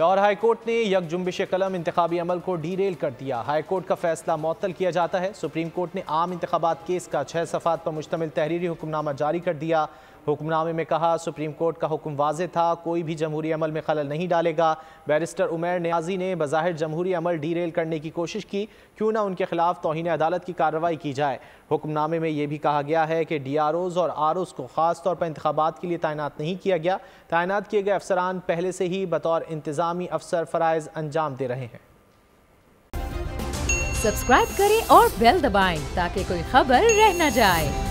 Lahore high court ने यक कलम इंतबी अमल को डीरेल कर दिया हाईकोर्ट का फैसला मअतल किया जाता है सुप्रीम कोर्ट ने आम इंतबात केस का छः सफ़ात पर मुश्तमिल तहरीरी हुक्मनामा जारी कर दिया हुक्मनामे में कहा सुप्रीम कोर्ट का हुक्म वाज था कोई भी जमहूरी अमल में खलल नहीं डालेगा बैरिस्टर उमैर न्याजी ने बज़ाहिर जमहूरी अमल रेल करने की कोशिश की क्यों ना उनके खिलाफ तोहन अदालत की कार्रवाई की जाए हुक्मनामे में यह भी कहा गया है कि डी आर ओज़ और आर ओज़ को ख़ास तौर पर इंतबात के लिए तैनात नहीं किया गया तैनात किए गए अफसरान पहले से ही बतौर इंतज़ामी अफसर फ़रज़ अंजाम दे रहे हैं सब्सक्राइब करें और बेल दबाए ताकि कोई खबर रह न जाए